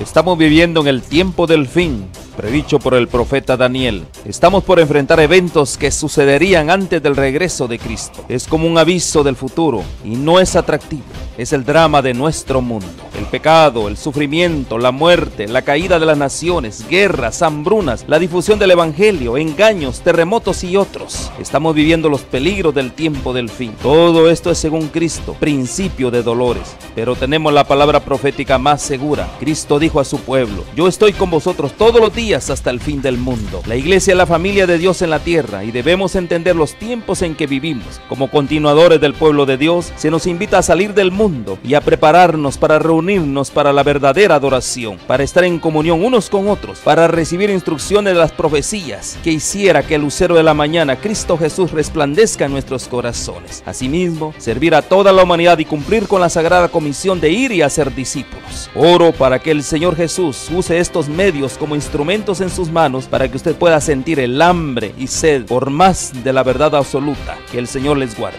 Estamos viviendo en el tiempo del fin, predicho por el profeta Daniel. Estamos por enfrentar eventos que sucederían antes del regreso de Cristo. Es como un aviso del futuro y no es atractivo. Es el drama de nuestro mundo. El pecado, el sufrimiento, la muerte, la caída de las naciones, guerras, hambrunas, la difusión del Evangelio, engaños, terremotos y otros. Estamos viviendo los peligros del tiempo del fin. Todo esto es según Cristo, principio de dolores. Pero tenemos la palabra profética más segura. Cristo dijo a su pueblo, yo estoy con vosotros todos los días hasta el fin del mundo. La iglesia es la familia de Dios en la tierra y debemos entender los tiempos en que vivimos. Como continuadores del pueblo de Dios, se nos invita a salir del mundo y a prepararnos para reunirnos para la verdadera adoración, para estar en comunión unos con otros, para recibir instrucciones de las profecías que hiciera que el lucero de la mañana, Cristo Jesús, resplandezca en nuestros corazones. Asimismo, servir a toda la humanidad y cumplir con la sagrada comisión de ir y hacer discípulos. Oro para que el Señor Jesús use estos medios como instrumentos en sus manos para que usted pueda sentir el hambre y sed por más de la verdad absoluta. Que el Señor les guarde.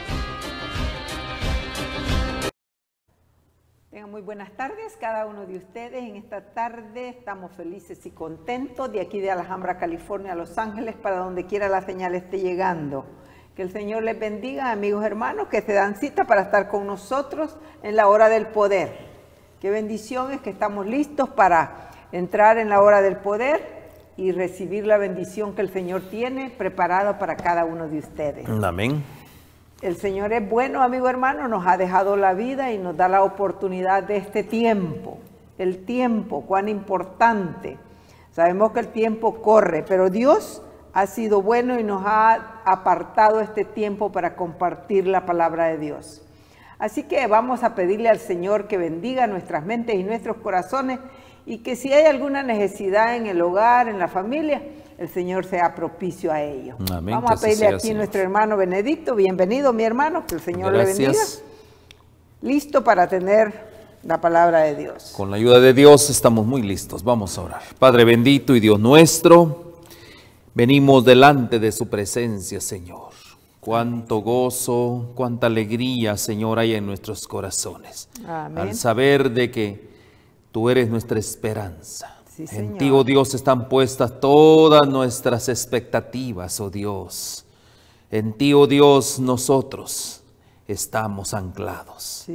Tengan muy buenas tardes cada uno de ustedes. En esta tarde estamos felices y contentos de aquí de Alhambra, California, Los Ángeles, para donde quiera la señal esté llegando. Que el Señor les bendiga, amigos hermanos, que se dan cita para estar con nosotros en la hora del poder. Qué bendición es que estamos listos para entrar en la hora del poder y recibir la bendición que el Señor tiene preparado para cada uno de ustedes. Amén. El Señor es bueno, amigo hermano, nos ha dejado la vida y nos da la oportunidad de este tiempo. El tiempo, cuán importante. Sabemos que el tiempo corre, pero Dios ha sido bueno y nos ha apartado este tiempo para compartir la palabra de Dios. Así que vamos a pedirle al Señor que bendiga nuestras mentes y nuestros corazones y que si hay alguna necesidad en el hogar, en la familia, el Señor sea propicio a ello. Vamos a pedirle aquí a nuestro hermano Benedicto, bienvenido mi hermano, que el Señor le bendiga. Listo para tener la palabra de Dios. Con la ayuda de Dios estamos muy listos, vamos a orar. Padre bendito y Dios nuestro, venimos delante de su presencia, Señor. Cuánto gozo, cuánta alegría, Señor, hay en nuestros corazones. Al saber de que tú eres nuestra esperanza. en ti, oh Dios, están puestas todas nuestras expectativas, oh Dios. En ti, oh Dios, nosotros estamos anclados.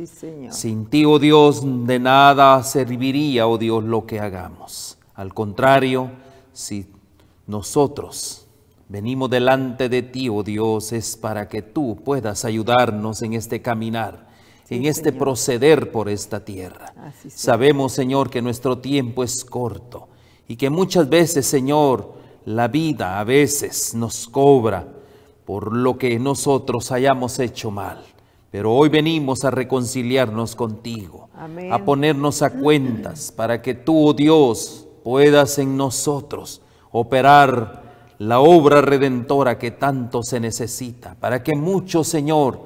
Sin ti, oh Dios, de nada serviría, oh Dios, lo que hagamos. Al contrario, si nosotros Venimos delante de ti, oh Dios, es para que tú puedas ayudarnos en este caminar, en este proceder por esta tierra. Sabemos, Señor, que nuestro tiempo es corto y que muchas veces, Señor, la vida a veces nos cobra por lo que nosotros hayamos hecho mal. Pero hoy venimos a reconciliarnos contigo, a ponernos a cuentas para que tú, oh Dios, puedas en nosotros operar la obra redentora que tanto se necesita, para que muchos, Señor,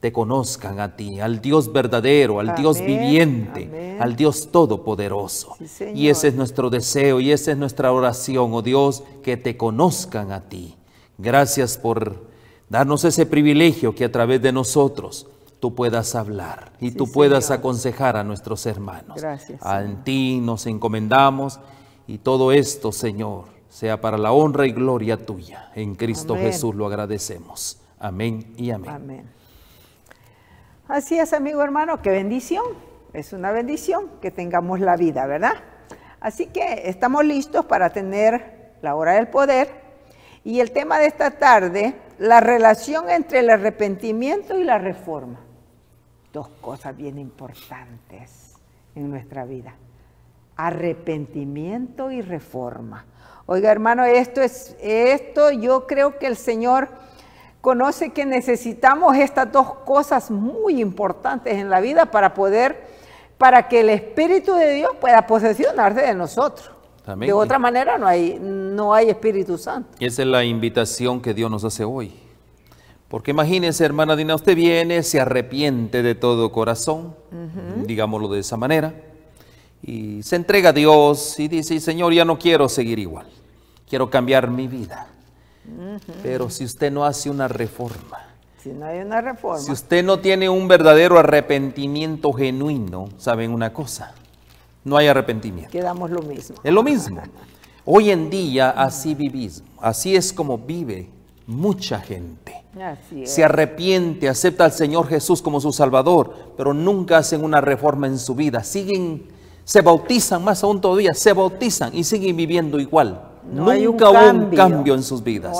te conozcan a ti, al Dios verdadero, al Dios viviente, al Dios todopoderoso. y ese es nuestro deseo y esa es nuestra oración, oh Dios, que te conozcan a ti. Gracias por darnos ese privilegio que a través de nosotros tú puedas hablar y tú puedas aconsejar a nuestros hermanos. Gracias. A ti nos encomendamos y todo esto, Señor, sea para la honra y gloria tuya. En Cristo Jesús lo agradecemos. Amén y amén. Amén. Así es, amigo hermano, qué bendición. Es una bendición que tengamos la vida, ¿verdad? Así que estamos listos para tener la hora del poder y el tema de esta tarde, la relación entre el arrepentimiento y la reforma. Dos cosas bien importantes en nuestra vida. Arrepentimiento y reforma. Oiga, hermano, esto es esto, yo creo que el Señor conoce que necesitamos estas dos cosas muy importantes en la vida para poder para que el espíritu de Dios pueda posesionarse de nosotros. De otra manera no hay no hay Espíritu Santo. Esa es la invitación que Dios nos hace hoy. Porque imagínense, hermana Dina, usted viene, se arrepiente de todo corazón, digámoslo de esa manera, y se entrega a Dios y dice, Señor, ya no quiero seguir igual quiero cambiar mi vida. Pero si usted no hace una reforma, si usted no tiene un verdadero arrepentimiento genuino, saben una cosa, no hay arrepentimiento. Quedamos lo mismo. Es lo mismo. Hoy en día así vivimos, así es como vive mucha gente. Se arrepiente, acepta al Señor Jesús como su Salvador, pero nunca hacen una reforma en su vida. Siguen, se bautizan, más aún todavía, se bautizan y siguen viviendo igual. Nunca hay un hubo cambio. un cambio en sus vidas.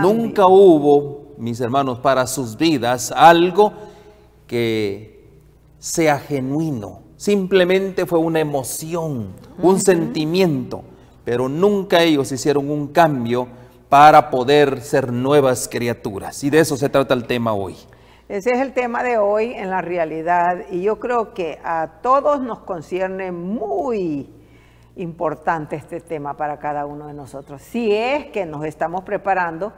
Nunca hubo, mis hermanos, para sus vidas algo que sea genuino. Simplemente fue una emoción, un sentimiento, pero nunca ellos hicieron un cambio para poder ser nuevas criaturas. Y de eso se trata el tema hoy. Ese es el tema de hoy en la realidad y yo creo que a todos nos concierne muy importante este tema para cada uno de nosotros. Si es que nos estamos preparando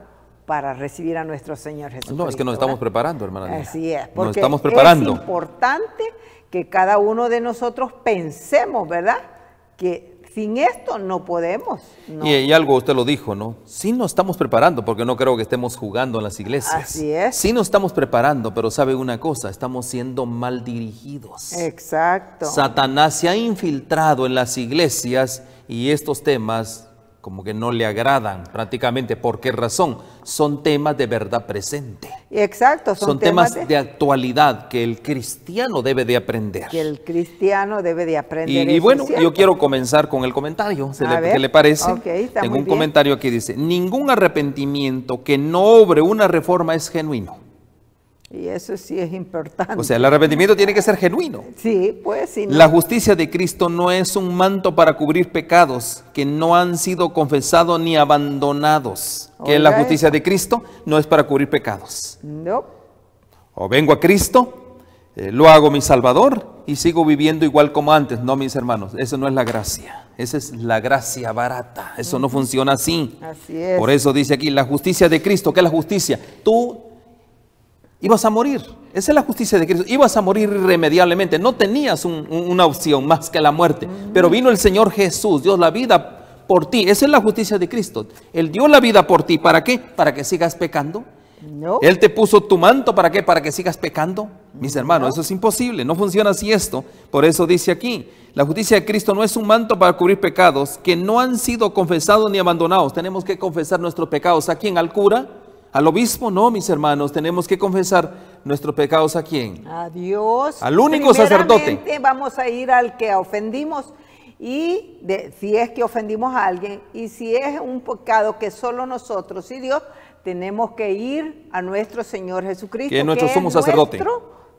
para recibir a nuestro Señor Jesús. No, es que nos estamos preparando, hermana. Así es, porque estamos preparando. es importante que cada uno de nosotros pensemos, ¿verdad? Que sin esto no podemos. Y, y, algo usted lo dijo, ¿no? Sí nos estamos preparando, porque no creo que estemos jugando en las iglesias. Así es. Sí nos estamos preparando, pero sabe una cosa, estamos siendo mal dirigidos. Exacto. Satanás se ha infiltrado en las iglesias y estos temas como que no le agradan prácticamente. ¿Por qué razón? Son temas de verdad presente. Exacto, son, temas, de... actualidad que el cristiano debe de aprender. Que el cristiano debe de aprender. Y, bueno, yo quiero comenzar con el comentario, ¿se le, ¿qué le parece? Tengo un comentario que dice, ningún arrepentimiento que no obre una reforma es genuino. Y eso sí es importante. O sea, el arrepentimiento tiene que ser genuino. Sí, pues La justicia de Cristo no es un manto para cubrir pecados que no han sido confesados ni abandonados. Que la justicia de Cristo no es para cubrir pecados. No. O vengo a Cristo, eh, lo hago mi Salvador y sigo viviendo igual como antes. No, mis hermanos, eso no es la gracia. Esa es la gracia barata. Eso no funciona así. Así es. Por eso dice aquí, la justicia de Cristo. ¿Qué es la justicia? Tú ibas a morir. Esa es la justicia de Cristo. Ibas a morir irremediablemente. No tenías una opción más que la muerte. Pero vino el Señor Jesús, Dios la vida por ti. Esa es la justicia de Cristo. Él dio la vida por ti. ¿Para qué? Para que sigas pecando. No. Él te puso tu manto. ¿Para qué? Para que sigas pecando. Mis hermanos, eso es imposible. No funciona así esto. Por eso dice aquí, la justicia de Cristo no es un manto para cubrir pecados que no han sido confesados ni abandonados. Tenemos que confesar nuestros pecados. ¿A en Al cura al obispo no, mis hermanos, tenemos que confesar nuestros pecados a quién? A Dios. Al único sacerdote. Vamos a ir al que ofendimos y de, si es que ofendimos a alguien y si es un pecado que solo nosotros y Dios tenemos que ir a nuestro Señor Jesucristo, que es nuestro sacerdote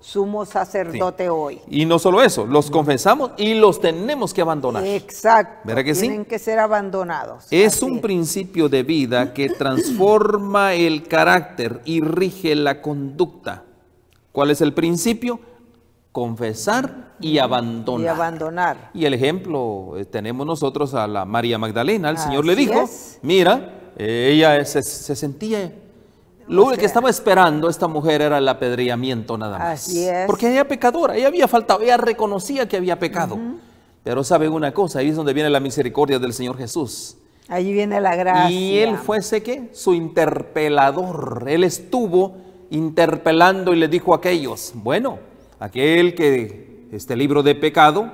sumo sacerdote hoy. Y no solo eso, los confesamos y los tenemos que abandonar. Exacto. ¿Verdad que sí? Tienen que ser abandonados. Es un principio de vida que transforma el carácter y rige la conducta. ¿Cuál es el principio? Confesar y abandonar. Y abandonar. Y el ejemplo eh, tenemos nosotros a la María Magdalena. El Señor le dijo, mira, ella se sentía lo que estaba esperando esta mujer era el apedreamiento nada más. Así Porque ella era pecadora, ella había faltado, ella reconocía que había pecado. Pero sabe una cosa, ahí es donde viene la misericordia del Señor Jesús. Allí viene la gracia. Y él fue ese que su interpelador, él estuvo interpelando y le dijo a aquellos, bueno, aquel que este libro de pecado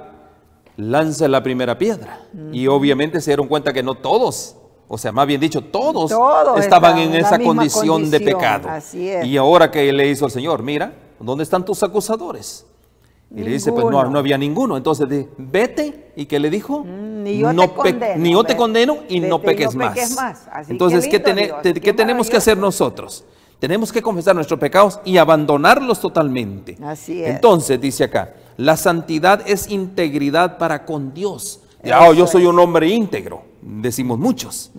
lanza la primera piedra. Y obviamente se dieron cuenta que no todos o sea, más bien dicho, todos, estaban en esa condición, de pecado. Y ahora que le hizo el Señor, mira, ¿dónde están tus acusadores? Y le dice, pues no, no, había ninguno. Entonces, vete. ¿Y qué le dijo? Mm, ni yo, te, condeno, y no peques, más. Entonces, ¿qué, tenemos que hacer nosotros? Tenemos que confesar nuestros pecados y abandonarlos totalmente. Así es. Entonces, dice acá, la santidad es integridad para con Dios. Ya, oh, yo soy un hombre íntegro decimos muchos.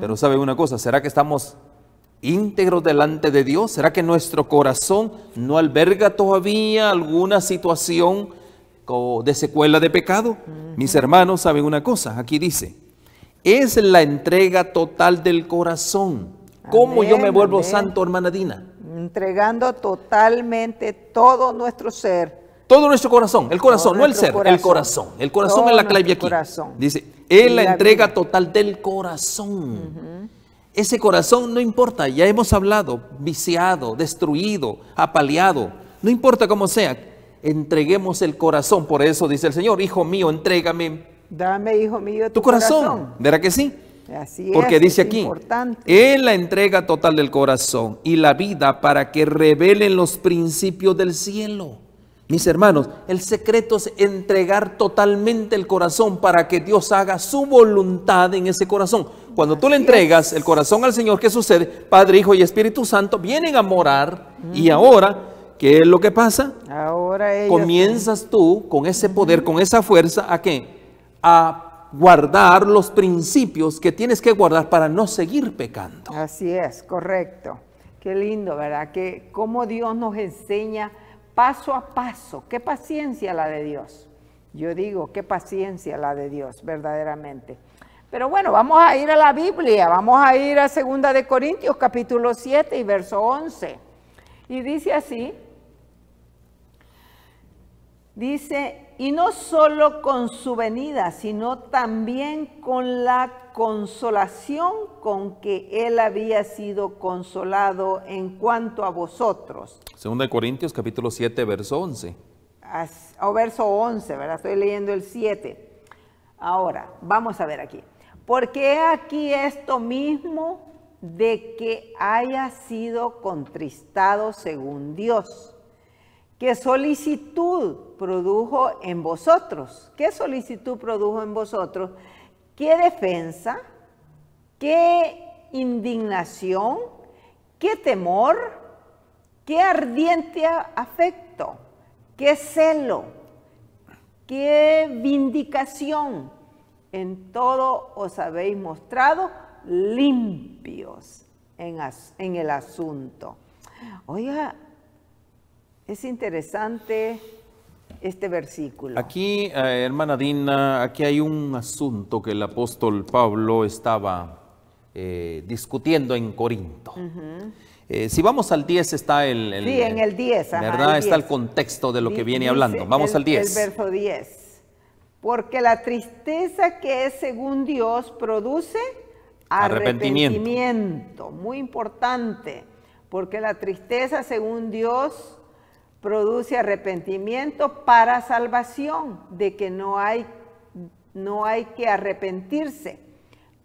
Pero saben una cosa, ¿será que estamos íntegros delante de Dios? ¿Será que nuestro corazón no alberga todavía alguna situación de secuela de pecado? Mis hermanos saben una cosa, aquí dice, es la entrega total del corazón. ¿Cómo yo me vuelvo santo, hermana Dina? Entregando totalmente todo nuestro ser todo nuestro corazón, el corazón, no el ser, el corazón. El corazón es la clave aquí. Dice, es la, entrega total del corazón. Ese corazón no importa, ya hemos hablado, viciado, destruido, apaleado, no importa cómo sea, entreguemos el corazón. Por eso dice el Señor, hijo mío, entrégame. Dame, hijo mío, tu, corazón. ¿Verá que sí? Así Porque dice aquí, es la entrega total del corazón y la vida para que revelen los principios del cielo. Mis hermanos, el secreto es entregar totalmente el corazón para que Dios haga su voluntad en ese corazón. Cuando tú le entregas el corazón al Señor, ¿qué sucede? Padre, Hijo y Espíritu Santo vienen a morar y ahora, ¿qué es lo que pasa? Ahora comienzas tú con ese poder, con esa fuerza, ¿a qué? A guardar los principios que tienes que guardar para no seguir pecando. Así es, correcto. Qué lindo, ¿verdad? Que cómo Dios nos enseña paso a paso. Qué paciencia la de Dios. Yo digo, qué paciencia la de Dios, verdaderamente. Pero bueno, vamos a ir a la Biblia, vamos a ir a 2 de Corintios capítulo 7 y verso 11. Y dice así, dice, y no solo con su venida, sino también con la consolación con que él había sido consolado en cuanto a vosotros. Segunda de Corintios capítulo 7, verso 11. o verso 11, ¿verdad? Estoy leyendo el 7. Ahora, vamos a ver aquí. Porque aquí esto mismo de que haya sido contristado según Dios ¿Qué solicitud produjo en vosotros? ¿Qué solicitud produjo en vosotros? ¿Qué defensa? ¿Qué indignación? ¿Qué temor? ¿Qué ardiente afecto? ¿Qué celo? ¿Qué vindicación? En todo os habéis mostrado limpios en, el asunto. Oiga, es interesante este versículo. Aquí, eh, hermana Dina, aquí hay un asunto que el apóstol Pablo estaba eh, discutiendo en Corinto. Eh, si vamos al 10 está el... sí, en el 10. ¿Verdad? está el contexto de lo que viene hablando. Vamos al 10. El verso 10. Porque la tristeza que es según Dios produce arrepentimiento. Muy importante. Porque la tristeza según Dios produce arrepentimiento para salvación, de que no hay, no hay que arrepentirse,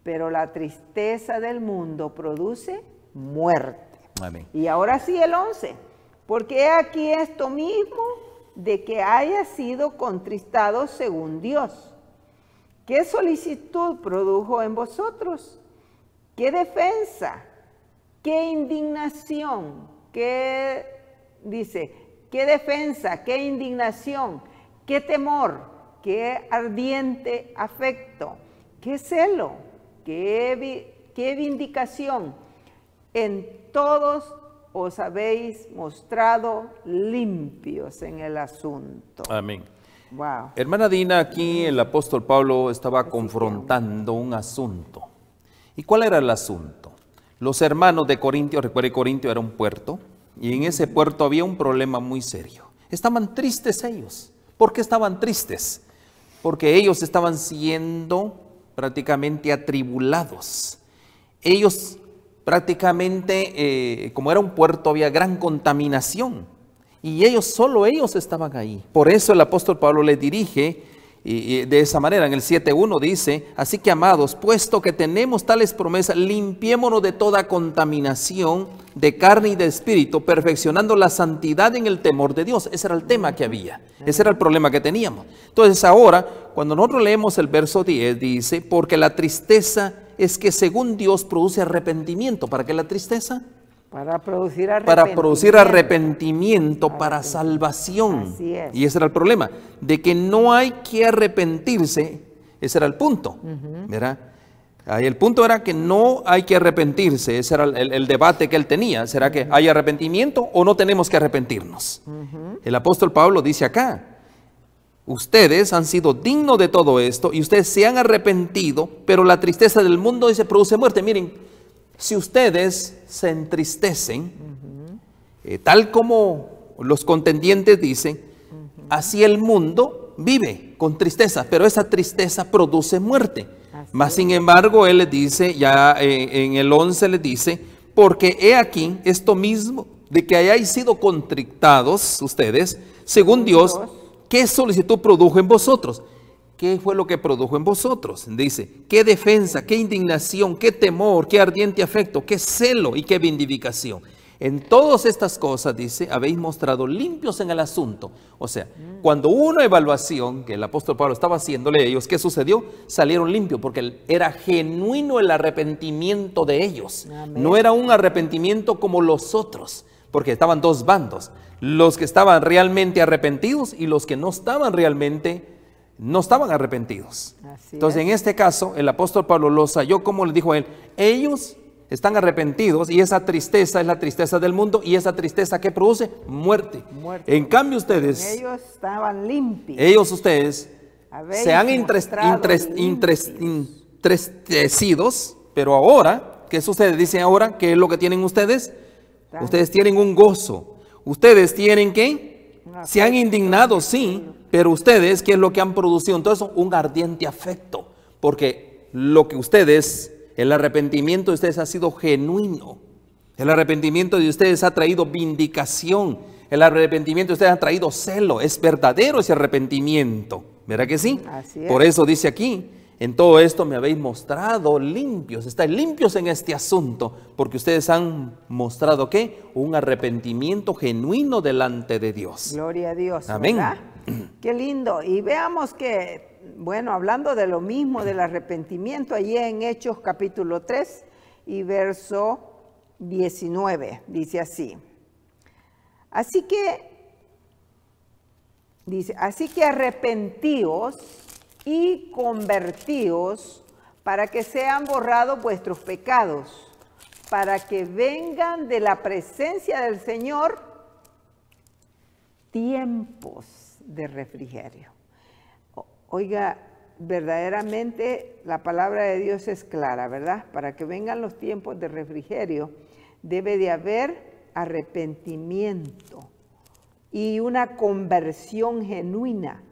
pero la tristeza del mundo produce muerte. Y ahora sí el 11, porque aquí esto mismo de que haya sido contristado según Dios. ¿Qué solicitud produjo en vosotros? ¿Qué defensa? ¿Qué indignación? ¿Qué dice? qué defensa, qué indignación, qué temor, qué ardiente afecto, qué celo, qué, qué vindicación. En todos os habéis mostrado limpios en el asunto. Amén. Wow. Hermana Dina, aquí mm. el apóstol Pablo estaba confrontando un asunto. ¿Y cuál era el asunto? Los hermanos de Corintio, recuerde Corintio era un puerto, y en ese puerto había un problema muy serio. Estaban tristes ellos. ¿Por qué estaban tristes? Porque ellos estaban siendo prácticamente atribulados. Ellos prácticamente, eh, como era un puerto, había gran contaminación. Y ellos, solo ellos estaban ahí. Por eso el apóstol Pablo le dirige y, de esa manera, en el 7.1 dice, así que amados, puesto que tenemos tales promesas, limpiémonos de toda contaminación de carne y de espíritu, perfeccionando la santidad en el temor de Dios. Ese era el tema que había, ese era el problema que teníamos. Entonces ahora, cuando nosotros leemos el verso 10, dice, porque la tristeza es que según Dios produce arrepentimiento. ¿Para qué la tristeza? Para producir arrepentimiento. Para, salvación. Y ese era el problema, de que no hay que arrepentirse, ese era el punto, ¿verdad? el punto era que no hay que arrepentirse, ese era el, debate que él tenía. ¿Será que hay arrepentimiento o no tenemos que arrepentirnos? El apóstol Pablo dice acá, ustedes han sido dignos de todo esto y ustedes se han arrepentido, pero la tristeza del mundo se produce muerte. Miren, si ustedes se entristecen, eh, tal como los contendientes dicen, así el mundo vive con tristeza, pero esa tristeza produce muerte. Más Mas sin embargo, él le dice, ya eh, en el 11 le dice, porque he aquí esto mismo, de que hayáis sido contrictados ustedes, según Dios, ¿qué solicitud produjo en vosotros? ¿Qué fue lo que produjo en vosotros? Dice, qué defensa, qué indignación, qué temor, qué ardiente afecto, qué celo y qué vindicación. En todas estas cosas, dice, habéis mostrado limpios en el asunto. O sea, cuando una evaluación que el apóstol Pablo estaba haciéndole a ellos, ¿qué sucedió? Salieron limpios porque era genuino el arrepentimiento de ellos. No era un arrepentimiento como los otros, porque estaban dos bandos. Los que estaban realmente arrepentidos y los que no estaban realmente no estaban arrepentidos. Entonces, en este caso, el apóstol Pablo los halló, como le dijo a él, ellos están arrepentidos y esa tristeza es la tristeza del mundo y esa tristeza que produce muerte. En cambio ustedes... Ellos estaban limpios. Ellos ustedes se han entristecidos, pero ahora, ¿qué sucede? Dicen ahora, ¿qué es lo que tienen ustedes? Ustedes tienen un gozo. Ustedes tienen que se han indignado, sí, pero ustedes, ¿qué es lo que han producido? Entonces, un ardiente afecto, porque lo que ustedes, el arrepentimiento de ustedes ha sido genuino. El arrepentimiento de ustedes ha traído vindicación. El arrepentimiento de ustedes ha traído celo. Es verdadero ese arrepentimiento. ¿Verdad que sí? Por eso dice aquí, en todo esto me habéis mostrado limpios, estáis limpios en este asunto, porque ustedes han mostrado qué? Un arrepentimiento genuino delante de Dios. Gloria a Dios. Amén. Qué lindo. Y veamos que, bueno, hablando de lo mismo, del arrepentimiento, allí en Hechos capítulo 3 y verso 19, dice así. Así que, dice, así que arrepentíos y convertíos para que sean borrados vuestros pecados, para que vengan de la presencia del Señor tiempos de refrigerio. Oiga, verdaderamente la palabra de Dios es clara, ¿verdad? Para que vengan los tiempos de refrigerio debe de haber arrepentimiento y una conversión genuina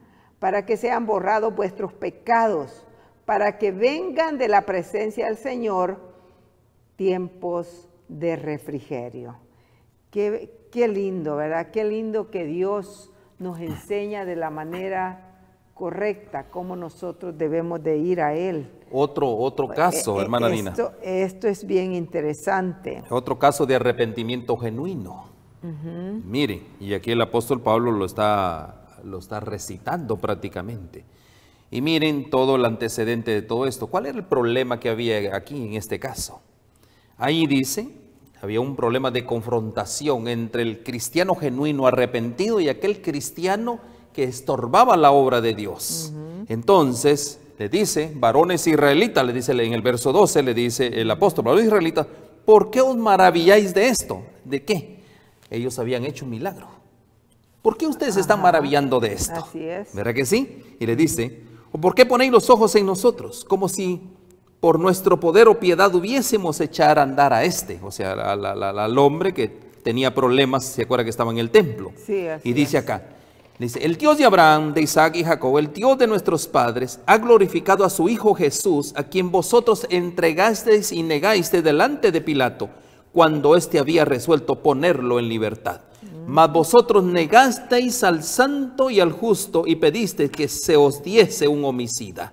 para que sean borrados vuestros pecados, para que vengan de la presencia del Señor tiempos de refrigerio. Qué, lindo, ¿verdad? Qué lindo que Dios nos enseña de la manera correcta cómo nosotros debemos de ir a Él. Otro, otro eh, caso, eh, hermana Nina. Esto, es bien interesante. Otro caso de arrepentimiento genuino. Mire, y aquí el apóstol Pablo lo está lo está recitando prácticamente. Y miren todo el antecedente de todo esto. ¿Cuál era el problema que había aquí en este caso? Ahí dice, había un problema de confrontación entre el cristiano genuino arrepentido y aquel cristiano que estorbaba la obra de Dios. Entonces, le dice, varones israelitas, le dice en el verso 12, le dice el apóstol, varones israelitas, ¿por qué os maravilláis de esto? ¿De qué? Ellos habían hecho un milagro. ¿Por qué ustedes están maravillando de esto? ¿Verdad que sí? Y le dice, ¿o por qué ponéis los ojos en nosotros? Como si por nuestro poder o piedad hubiésemos echar a andar a este, o sea, al, hombre que tenía problemas, se acuerda que estaba en el templo. y dice acá, dice, el Dios de Abraham, de Isaac y Jacob, el Dios de nuestros padres, ha glorificado a su Hijo Jesús, a quien vosotros entregasteis y negasteis delante de Pilato, cuando éste había resuelto ponerlo en libertad mas vosotros negasteis al santo y al justo y pedisteis que se os diese un homicida.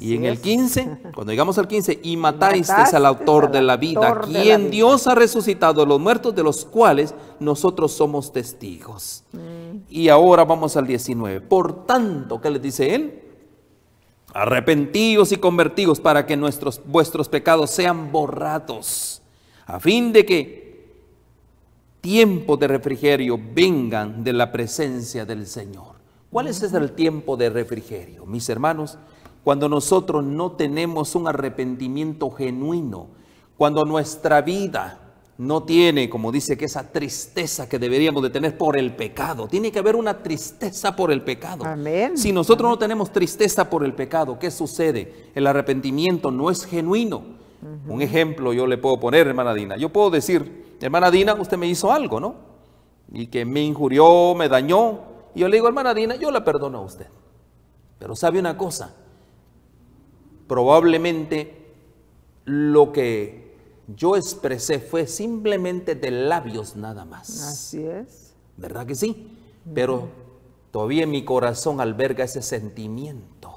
y en el 15, cuando llegamos al 15, y matáis al autor de la vida, quien Dios ha resucitado de los muertos, de los cuales nosotros somos testigos. Mm. Y ahora vamos al 19. Por tanto, ¿qué les dice él? Arrepentíos y convertidos para que nuestros, vuestros pecados sean borrados, a fin de que Tiempo de refrigerio vengan de la presencia del Señor. ¿Cuál es el tiempo de refrigerio? Mis hermanos, cuando nosotros no tenemos un arrepentimiento genuino, cuando nuestra vida no tiene, como dice, que esa tristeza que deberíamos de tener por el pecado. Tiene que haber una tristeza por el pecado. Si nosotros no tenemos tristeza por el pecado, ¿qué sucede? El arrepentimiento no es genuino. Un ejemplo yo le puedo poner, hermana Dina. Yo puedo decir, hermana Dina, usted me hizo algo, ¿no? Y que me injurió, me dañó. Y yo le digo, hermana Dina, yo la perdono a usted. Pero sabe una cosa, probablemente lo que yo expresé fue simplemente de labios nada más. Así es. ¿Verdad que sí? Pero todavía mi corazón alberga ese sentimiento.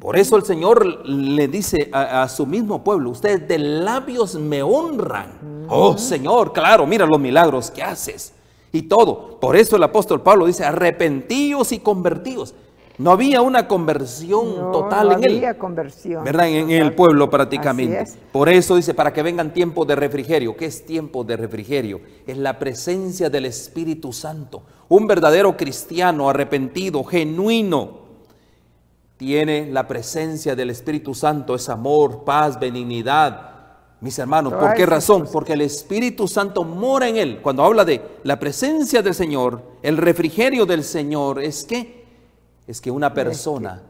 Por eso el Señor le dice a, su mismo pueblo, ustedes de labios me honran. Oh Señor, claro, mira los milagros que haces y todo. Por eso el apóstol Pablo dice, arrepentidos y convertidos, No había una conversión total en él. Había conversión. ¿Verdad? En, el pueblo prácticamente. Por eso dice, para que vengan tiempos de refrigerio. ¿Qué es tiempo de refrigerio? Es la presencia del Espíritu Santo. Un verdadero cristiano arrepentido, genuino, tiene la presencia del Espíritu Santo, es amor, paz, benignidad. Mis hermanos, ¿por qué razón? Porque el Espíritu Santo mora en él. Cuando habla de la presencia del Señor, el refrigerio del Señor, es que es que una persona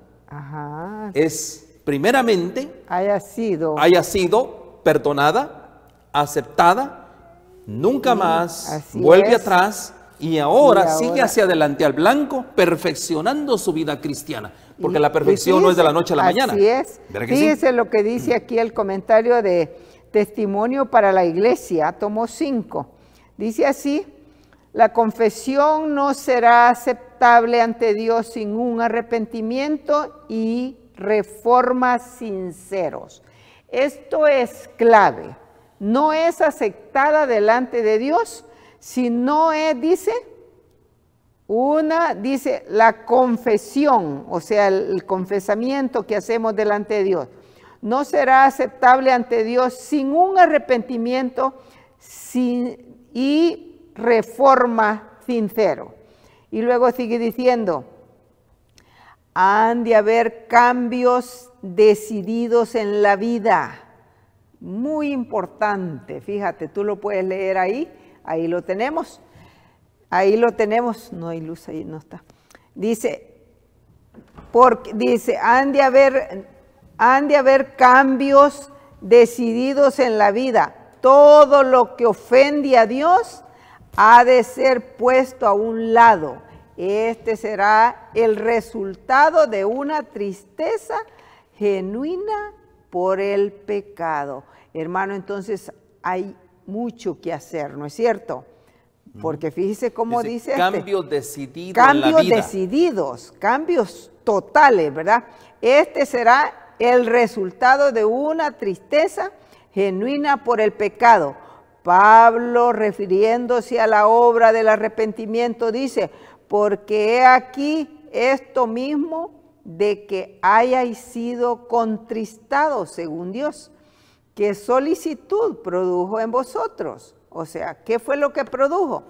es primeramente haya sido perdonada, aceptada, nunca más vuelve atrás y ahora, sigue hacia adelante al blanco, perfeccionando su vida cristiana. Porque la perfección no es de la noche a la mañana. Así es. Fíjese lo que dice aquí el comentario de Testimonio para la Iglesia, tomo 5. Dice así, la confesión no será aceptable ante Dios sin un arrepentimiento y reformas sinceros. Esto es clave. No es aceptada delante de Dios si no es, dice, una, dice, la confesión, o sea, el, confesamiento que hacemos delante de Dios. No será aceptable ante Dios sin un arrepentimiento y reforma sincero. Y luego sigue diciendo, han de haber cambios decididos en la vida. Muy importante, fíjate, tú lo puedes leer ahí ahí lo tenemos. Ahí lo tenemos. No hay luz, ahí no está. Dice, porque, dice, han de, haber, han de haber cambios decididos en la vida. Todo lo que ofende a Dios ha de ser puesto a un lado. Este será el resultado de una tristeza genuina por el pecado. Hermano, entonces hay mucho que hacer, ¿no es cierto? Porque fíjese cómo dice, este, cambios decididos. Cambios decididos, cambios totales, ¿verdad? Este será el resultado de una tristeza genuina por el pecado. Pablo, refiriéndose a la obra del arrepentimiento, dice, porque he aquí esto mismo de que hayáis sido contristados, según Dios, ¿Qué solicitud produjo en vosotros? O sea, ¿qué fue lo que produjo?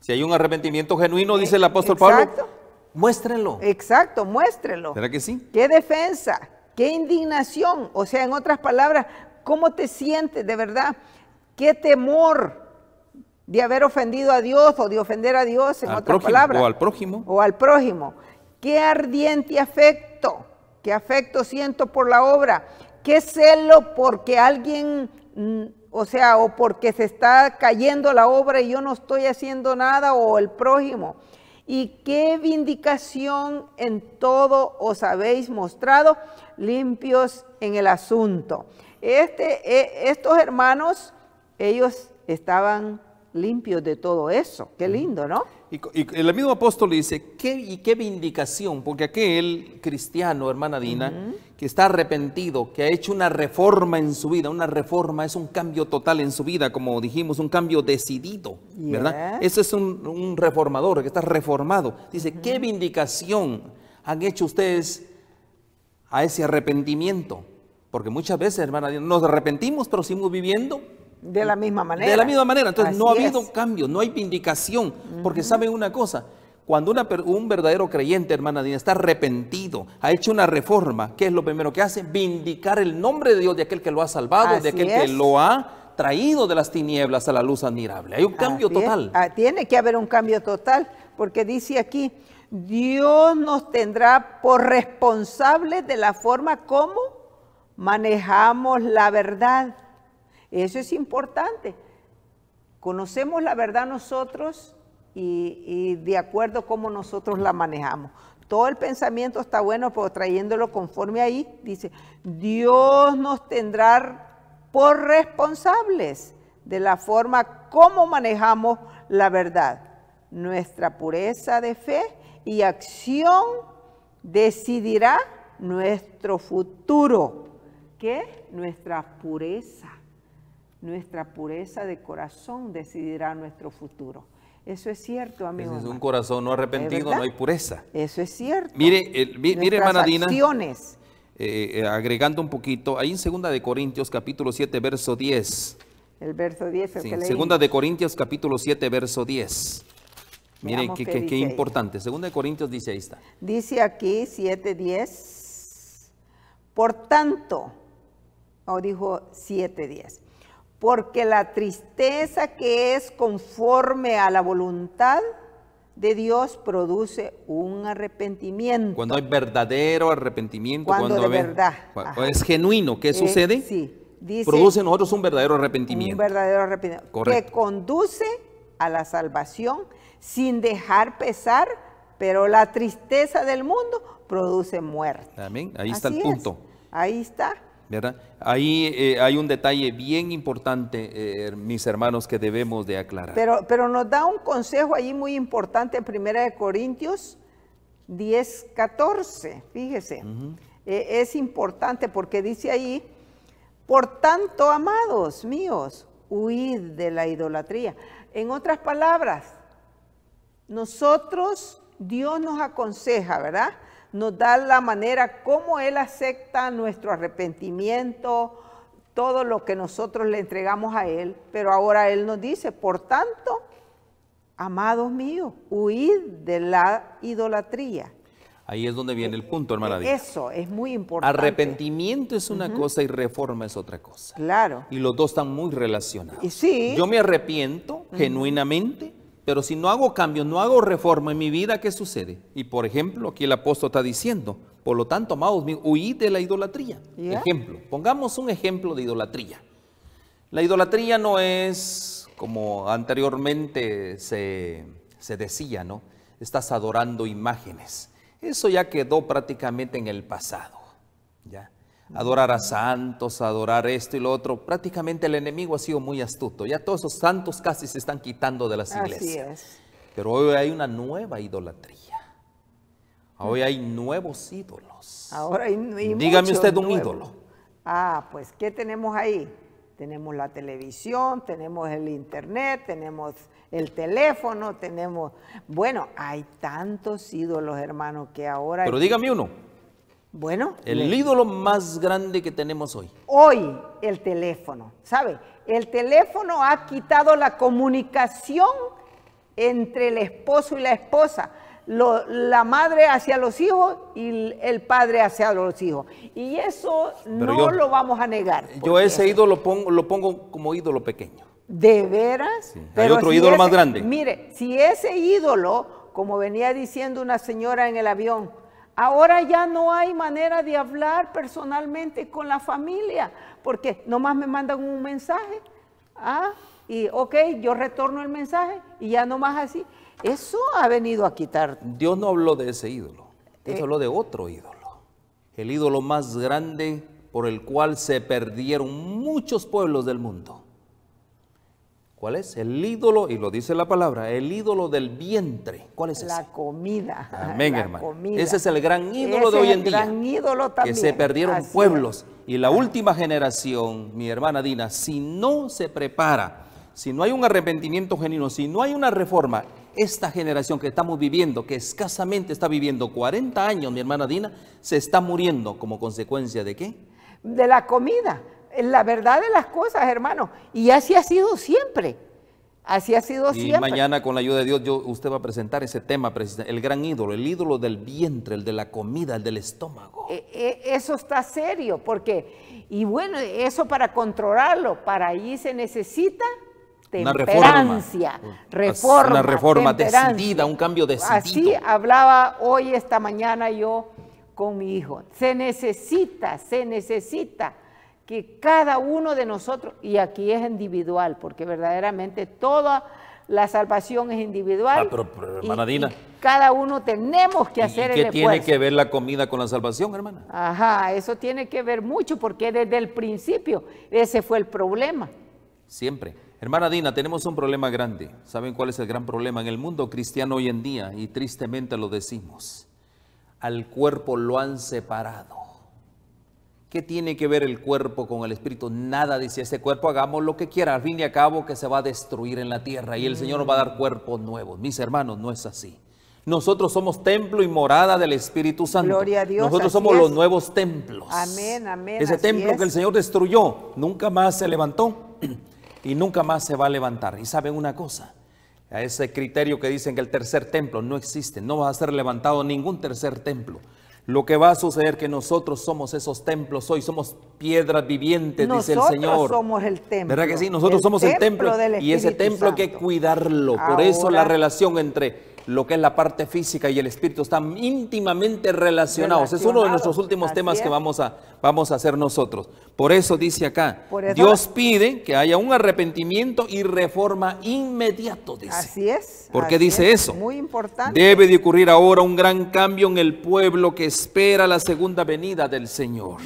Si hay un arrepentimiento genuino, dice el apóstol Exacto. Pablo, muéstrenlo. Exacto, muéstrenlo. ¿Será que sí? ¿Qué defensa? ¿Qué indignación? O sea, en otras palabras, ¿cómo te sientes de verdad? ¿Qué temor? de haber ofendido a Dios o de ofender a Dios, en otras palabras. O al prójimo. O al prójimo. Qué ardiente afecto, qué afecto siento por la obra, qué celo porque alguien, mm, o sea, o porque se está cayendo la obra y yo no estoy haciendo nada, o el prójimo? ¿Y qué vindicación en todo os habéis mostrado limpios en el asunto? Este, e, estos hermanos, ellos estaban limpios de todo eso. Qué lindo, ¿no? Y, el mismo apóstol dice, ¿qué, y qué vindicación, porque aquel cristiano, hermana Dina, que está arrepentido, que ha hecho una reforma en su vida, una reforma es un cambio total en su vida, como dijimos, un cambio decidido, ¿verdad? Eso es un, reformador que está reformado. Dice, ¿qué vindicación han hecho ustedes a ese arrepentimiento? Porque muchas veces, hermana Dina, nos arrepentimos, pero seguimos viviendo de la misma manera. De la misma manera. Entonces no ha habido cambio, no hay vindicación. Porque saben una cosa, cuando un verdadero creyente, hermana Dina, está arrepentido, ha hecho una reforma, ¿qué es lo primero que hace? Vindicar el nombre de Dios de aquel que lo ha salvado, de aquel que lo ha traído de las tinieblas a la luz admirable. Hay un cambio total. Ah, tiene que haber un cambio total, porque dice aquí, Dios nos tendrá por responsables de la forma como manejamos la verdad eso es importante. Conocemos la verdad nosotros y, de acuerdo a cómo nosotros la manejamos. Todo el pensamiento está bueno, pero trayéndolo conforme ahí, dice, Dios nos tendrá por responsables de la forma como manejamos la verdad, nuestra pureza de fe y acción decidirá nuestro futuro, que nuestra pureza nuestra pureza de corazón decidirá nuestro futuro. Eso es cierto, amigo. Desde es un corazón no arrepentido, no hay pureza. Eso es cierto. Mire, mire hermana Dina, eh, eh, agregando un poquito, ahí en segunda de Corintios capítulo 7, verso 10. El verso 10 el sí, Segunda de Corintios capítulo 7, verso 10. Miren qué, importante. Segunda de Corintios dice ahí está. Dice aquí 7, 10. Por tanto, o oh, dijo 7, 10 porque la tristeza que es conforme a la voluntad de Dios produce un arrepentimiento. Cuando hay verdadero arrepentimiento, cuando, verdad. es genuino, ¿qué eh, sucede? Sí. produce en nosotros un verdadero arrepentimiento. Un verdadero arrepentimiento. Correcto. Que conduce a la salvación sin dejar pesar, pero la tristeza del mundo produce muerte. Amén. Ahí está el punto. Ahí está. ¿verdad? Ahí eh, hay un detalle bien importante, eh, mis hermanos, que debemos de aclarar. Pero, pero nos da un consejo ahí muy importante en Primera de Corintios 10, 14, fíjese. E, es importante porque dice ahí, por tanto, amados míos, huid de la idolatría. En otras palabras, nosotros, Dios nos aconseja, ¿verdad? nos da la manera como Él acepta nuestro arrepentimiento, todo lo que nosotros le entregamos a Él. Pero ahora Él nos dice, por tanto, amados míos, huid de la idolatría. Ahí es donde viene el punto, hermana. Eso es muy importante. Arrepentimiento es una cosa y reforma es otra cosa. Claro. Y los dos están muy relacionados. sí. Yo me arrepiento genuinamente pero si no hago cambio, no hago reforma en mi vida, ¿qué sucede? Y por ejemplo, aquí el apóstol está diciendo, por lo tanto, amados míos, huid de la idolatría. Ejemplo, pongamos un ejemplo de idolatría. La idolatría no es, como anteriormente se, se decía, ¿no? Estás adorando imágenes. Eso ya quedó prácticamente en el pasado, ¿ya? adorar a santos, adorar esto y lo otro. Prácticamente el enemigo ha sido muy astuto. Ya todos esos santos casi se están quitando de las iglesias. Pero hoy hay una nueva idolatría. Hoy hay nuevos ídolos. Ahora hay, Dígame usted un ídolo. Ah, pues, ¿qué tenemos ahí? Tenemos la televisión, tenemos el internet, tenemos el teléfono, tenemos... Bueno, hay tantos ídolos, hermano, que ahora... Pero dígame uno. Bueno. El ídolo más grande que tenemos hoy. Hoy, el teléfono. ¿Sabe? El teléfono ha quitado la comunicación entre el esposo y la esposa. la madre hacia los hijos y el padre hacia los hijos. Y eso no lo vamos a negar. Yo ese ídolo lo pongo, como ídolo pequeño. ¿De veras? Hay otro ídolo más grande. Mire, si ese ídolo, como venía diciendo una señora en el avión, Ahora ya no hay manera de hablar personalmente con la familia, porque nomás me mandan un mensaje, ¿ah? y ok, yo retorno el mensaje y ya nomás así. Eso ha venido a quitar. Dios no habló de ese ídolo, Dios eh. habló de otro ídolo. El ídolo más grande por el cual se perdieron muchos pueblos del mundo. ¿Cuál es? El ídolo, y lo dice la palabra, el ídolo del vientre. ¿Cuál es la Comida. Amén, hermano. Ese es el gran ídolo de hoy en día. Gran ídolo también. Que se perdieron pueblos. Y la última generación, mi hermana Dina, si no se prepara, si no hay un arrepentimiento genuino, si no hay una reforma, esta generación que estamos viviendo, que escasamente está viviendo 40 años, mi hermana Dina, se está muriendo como consecuencia de qué? De la comida la verdad de las cosas, hermano. Y así ha sido siempre. Así ha sido siempre. Y mañana, con la ayuda de Dios, yo, usted va a presentar ese tema, el gran ídolo, el ídolo del vientre, el de la comida, el del estómago. E, e, eso está serio, porque, y bueno, eso para controlarlo, para allí se necesita temperancia, reforma, reforma una reforma decidida, un cambio decidido. Así hablaba hoy, esta mañana, yo con mi hijo. Se necesita, se necesita que cada uno de nosotros, y aquí es individual, porque verdaderamente toda la salvación es individual. Ah, pero, hermana Dina. cada uno tenemos que hacer ¿y qué tiene que ver la comida con la salvación, hermana? Ajá, eso tiene que ver mucho, porque desde el principio ese fue el problema. Siempre. Hermana Dina, tenemos un problema grande. ¿Saben cuál es el gran problema en el mundo cristiano hoy en día? Y tristemente lo decimos. Al cuerpo lo han separado ¿Qué tiene que ver el cuerpo con el espíritu? Nada, dice ese cuerpo, hagamos lo que quiera, al fin y al cabo que se va a destruir en la tierra y el Señor nos va a dar cuerpos nuevos. Mis hermanos, no es así. Nosotros somos templo y morada del Espíritu Santo. Gloria a Dios. Nosotros somos los nuevos templos. Amén, amén. Ese templo que el Señor destruyó nunca más se levantó y nunca más se va a levantar. Y saben una cosa, a ese criterio que dicen que el tercer templo no existe, no va a ser levantado ningún tercer templo. Lo que va a suceder que nosotros somos esos templos hoy, somos piedras vivientes, dice el Señor. Nosotros somos el templo. ¿Verdad que sí? Nosotros somos el templo y ese templo hay que cuidarlo. Por eso la relación entre lo que es la parte física y el espíritu están íntimamente relacionados. Es uno de nuestros últimos temas que vamos a, vamos a hacer nosotros. Por eso dice acá, Dios pide que haya un arrepentimiento y reforma inmediato, dice. Así es. ¿Por qué dice eso? Muy importante. Debe de ocurrir ahora un gran cambio en el pueblo que espera la segunda venida del Señor.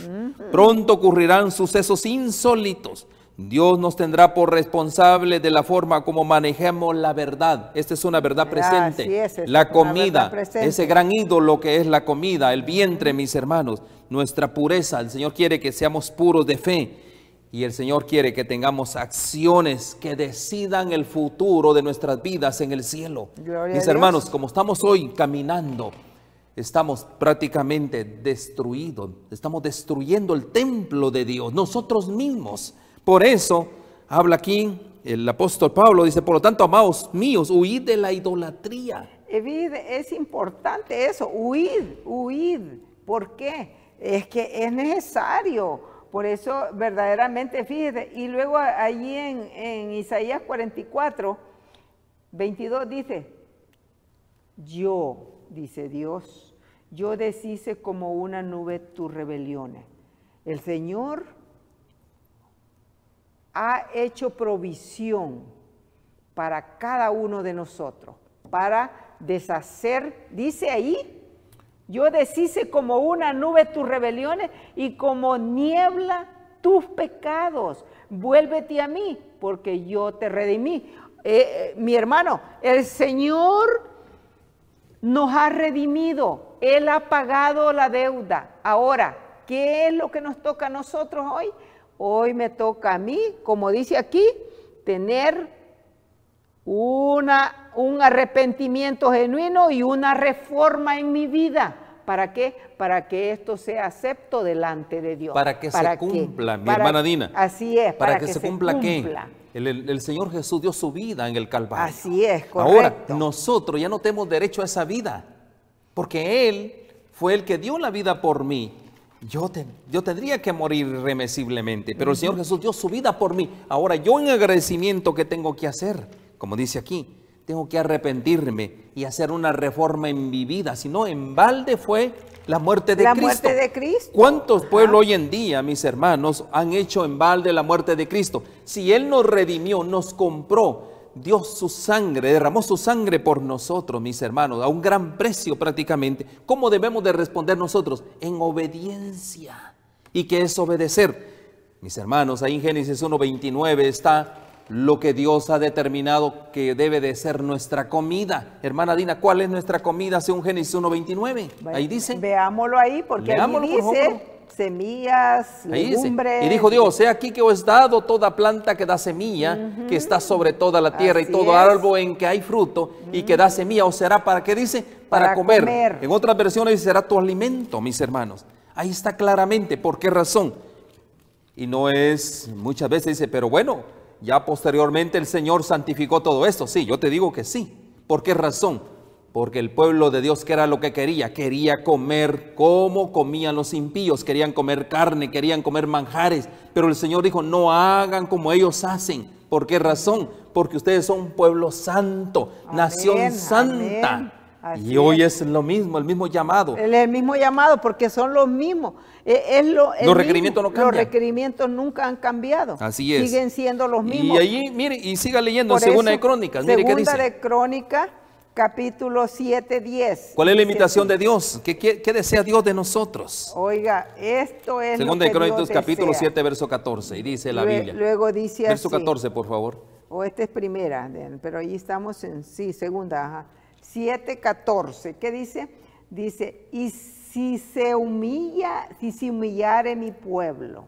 Pronto ocurrirán sucesos insólitos Dios nos tendrá por responsable de la forma como manejemos la verdad. Esta es una verdad presente. la comida, ese gran ídolo que es la comida, el vientre, mis hermanos, nuestra pureza. El Señor quiere que seamos puros de fe y el Señor quiere que tengamos acciones que decidan el futuro de nuestras vidas en el cielo. mis hermanos, como estamos hoy caminando, estamos prácticamente destruidos, estamos destruyendo el templo de Dios, nosotros mismos. Por eso habla aquí el apóstol Pablo, dice, por lo tanto, amados míos, huid de la idolatría. es importante eso, huid, huid. ¿Por qué? Es que es necesario. Por eso verdaderamente, fíjese, y luego allí en, en Isaías 44, 22 dice, yo, dice Dios, yo deshice como una nube tus rebeliones. El Señor ha hecho provisión para cada uno de nosotros, para deshacer, dice ahí, yo deshice como una nube tus rebeliones y como niebla tus pecados. Vuélvete a mí, porque yo te redimí. Eh, eh, mi hermano, el Señor nos ha redimido. Él ha pagado la deuda. Ahora, ¿qué es lo que nos toca a nosotros hoy? Hoy me toca a mí, como dice aquí, tener una, un arrepentimiento genuino y una reforma en mi vida. ¿Para qué? Para que esto sea acepto delante de Dios. Para que se cumpla, mi hermana Dina. Así es. Para, que, se, cumpla, ¿qué? El, el, Señor Jesús dio su vida en el Calvario. Así es, correcto. Ahora, nosotros ya no tenemos derecho a esa vida, porque Él fue el que dio la vida por mí yo, tendría que morir irremesiblemente, pero el Señor Jesús dio su vida por mí. Ahora yo en agradecimiento, ¿qué tengo que hacer? Como dice aquí, tengo que arrepentirme y hacer una reforma en mi vida, si no, en balde fue la muerte de la Cristo. Muerte de Cristo. ¿Cuántos pueblos hoy en día, mis hermanos, han hecho en balde la muerte de Cristo? Si Él nos redimió, nos compró, Dios su sangre, derramó su sangre por nosotros, mis hermanos, a un gran precio prácticamente. ¿Cómo debemos de responder nosotros? En obediencia. ¿Y qué es obedecer? Mis hermanos, ahí en Génesis 1.29 está lo que Dios ha determinado que debe de ser nuestra comida. Hermana Dina, ¿cuál es nuestra comida según Génesis 1.29? ahí dice. Veámoslo ahí porque dice semillas, legumbres. Y dijo Dios, he aquí que os he dado toda planta que da semilla, que está sobre toda la tierra, y todo árbol en que hay fruto y que da semilla, o será para qué dice, para, comer. En otras versiones será tu alimento, mis hermanos. Ahí está claramente, ¿por qué razón? Y no es, muchas veces dice, pero bueno, ya posteriormente el Señor santificó todo esto. Sí, yo te digo que sí. ¿Por qué razón? porque el pueblo de Dios, que era lo que quería? Quería comer como comían los impíos, querían comer carne, querían comer manjares, pero el Señor dijo, no hagan como ellos hacen. ¿Por qué razón? Porque ustedes son pueblo santo, nación santa. y hoy es. lo mismo, el mismo llamado. El, el mismo llamado, porque son los mismos. E, es los requerimientos no cambian. Los requerimientos nunca han cambiado. Así es. Siguen siendo los mismos. Y allí, mire, y siga leyendo en Segunda de Crónicas. segunda de Crónicas capítulo 7, 10. ¿Cuál es la imitación de Dios? ¿Qué, desea Dios de nosotros? Oiga, esto es Segunda de Crónicos capítulo 7, verso 14, y dice la Biblia. Luego dice Verso 14, por favor. O esta es primera, pero ahí estamos en, sí, segunda, ajá. 7, 14, ¿qué dice? Dice, y si se humilla, si se humillare mi pueblo,